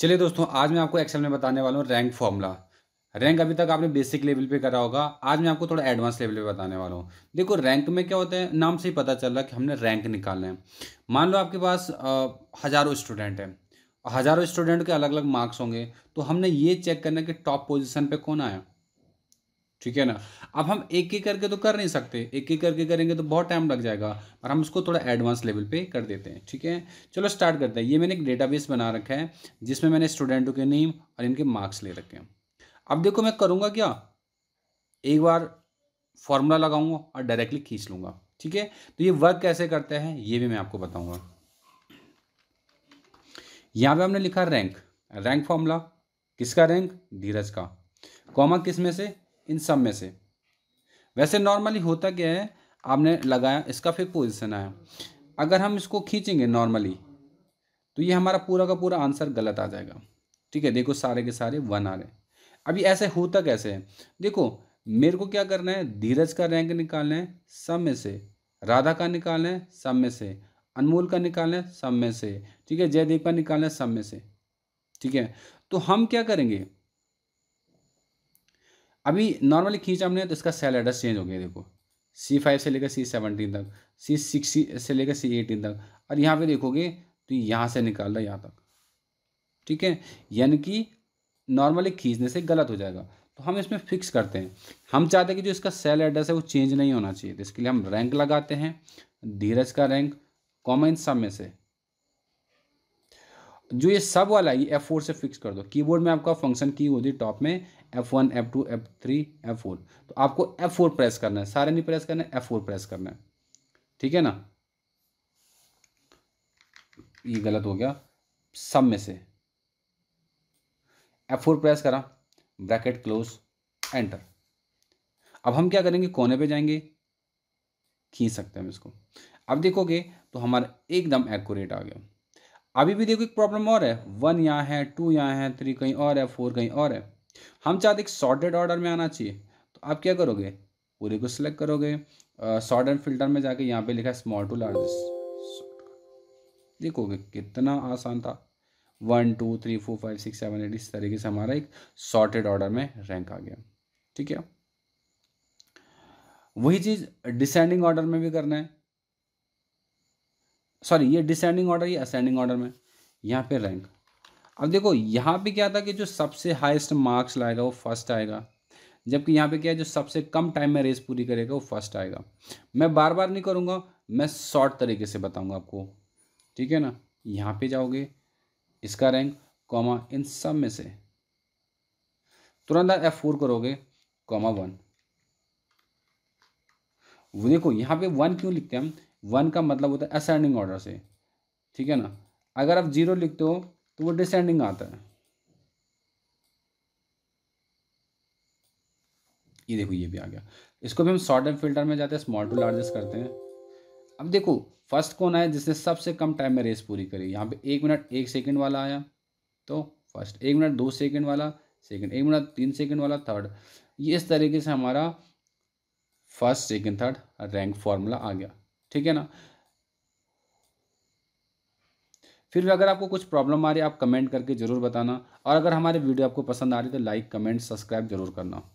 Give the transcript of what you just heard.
चलिए दोस्तों आज मैं आपको एक्सेल में बताने वाला हूँ रैंक फॉर्मूला रैंक अभी तक आपने बेसिक लेवल पे करा होगा आज मैं आपको थोड़ा एडवांस लेवल पे बताने वाला हूँ देखो रैंक में क्या होता है नाम से ही पता चल रहा है कि हमने रैंक निकालना है मान लो आपके पास हज़ारों स्टूडेंट हैं हज़ारों स्टूडेंट के अलग अलग मार्क्स होंगे तो हमने ये चेक करना कि टॉप पोजिशन पर कौन आया ठीक है ना अब हम एक ही करके तो कर नहीं सकते एक ही करके करेंगे तो बहुत टाइम लग जाएगा और हम उसको थोड़ा एडवांस लेवल पे कर देते हैं ठीक है चलो स्टार्ट करते हैं ये मैंने एक डेटाबेस बना रखा है जिसमें मैंने स्टूडेंटों के नेम और इनके मार्क्स ले रखे हैं अब देखो मैं करूँगा क्या एक बार फॉर्मूला लगाऊंगा और डायरेक्टली खींच लूँगा ठीक है तो ये वर्क कैसे करते हैं ये भी मैं आपको बताऊँगा यहाँ पे हमने लिखा रैंक रैंक फॉर्मूला किसका रैंक धीरज का कॉमा किस में से इन सब में से वैसे नॉर्मली होता क्या है आपने लगाया इसका फिर पोजिशन आया अगर हम इसको खींचेंगे नॉर्मली तो ये हमारा पूरा का पूरा आंसर गलत आ जाएगा ठीक है देखो सारे के सारे वन आ रहे अभी ऐसे होता कैसे है देखो मेरे को क्या करना है धीरज का रैंक निकालना है सब में से राधा का निकालना है सब में से अनमोल का निकालना है सब में से ठीक है जयदेव का निकालना है सब में से ठीक है तो हम क्या करेंगे अभी नॉर्मली खींचा हमने तो इसका सेल एड्रेस चेंज हो गया देखो सी फाइव से लेकर सी सेवनटीन तक सी सिक्स से लेकर सी एटीन तक और यहाँ पे देखोगे तो यहाँ से निकाल रहा है यहाँ तक ठीक है यानी कि नॉर्मली खींचने से गलत हो जाएगा तो हम इसमें फिक्स करते हैं हम चाहते हैं कि जो इसका सेल एड्रेस है वो चेंज नहीं होना चाहिए तो इसके लिए हम रैंक लगाते हैं धीरज का रैंक कॉमन सब में से जो ये सब वाला ये एफ फोर से फिक्स कर दो कीबोर्ड में आपका फंक्शन की होती है टॉप में F one F two F three F four तो आपको एफ फोर प्रेस करना है सारे नहीं प्रेस करना है एफ फोर प्रेस करना है ठीक है ना ये गलत हो गया सब में से एफ फोर प्रेस करा ब्रैकेट क्लोज एंटर अब हम क्या करेंगे कोने पे जाएंगे खींच सकते हैं हम इसको अब देखोगे तो हमारा एकदम एक्यूरेट आ गया अभी भी देखो एक प्रॉब्लम और है वन यहाँ है टू यहाँ है थ्री कहीं और है फोर कहीं और है हम चाहते हैं सॉर्टेड ऑर्डर में आना चाहिए तो आप क्या करोगे पूरे को सिलेक्ट करोगे सॉर्ट एंड फिल्टर में जाके यहाँ पे लिखा है स्मॉल टू लार्जेस्ट देखोगे कितना आसान था one two three four five six seven eight इस तरीके से हमारा एक सॉर्टेड ऑर्डर में रैंक आ गया ठीक है वही चीज़ डिसेंडिंग ऑर्डर में भी करना है सॉरी ये डिसेंडिंग ऑर्डर ये असेंडिंग ऑर्डर में यहाँ पे रैंक अब देखो यहाँ पे क्या था कि जो सबसे हाईएस्ट मार्क्स लाएगा वो फर्स्ट आएगा जबकि यहाँ पे क्या है जो सबसे कम टाइम में रेस पूरी करेगा वो फर्स्ट आएगा मैं बार बार नहीं करूँगा मैं शॉर्ट तरीके से बताऊँगा आपको ठीक है ना यहाँ पे जाओगे इसका रैंक कॉमा इन सब में से तुरंत एफ फोर करोगे कॉमा वन देखो यहाँ पे वन क्यों लिखते हैं हम वन का मतलब होता है असेंडिंग ऑर्डर से ठीक है ना अगर आप जीरो लिखते हो तो वो डिसेंडिंग आता है ये देखो ये भी आ गया इसको भी हम शॉर्ट टर्म फिल्टर में जाते हैं स्मॉल टू लार्जेस्ट करते हैं अब देखो फर्स्ट कौन आया जिसने सबसे कम टाइम में रेस पूरी करी यहाँ पे एक मिनट एक सेकंड वाला आया तो फर्स्ट एक मिनट दो सेकंड वाला सेकंड एक मिनट तीन सेकंड वाला थर्ड ये इस तरीके से हमारा first second third rank formula आ गया ठीक है ना फिर भी अगर आपको कुछ प्रॉब्लम आ रही है आप कमेंट करके ज़रूर बताना और अगर हमारे वीडियो आपको पसंद आ रही है तो लाइक कमेंट सब्सक्राइब जरूर करना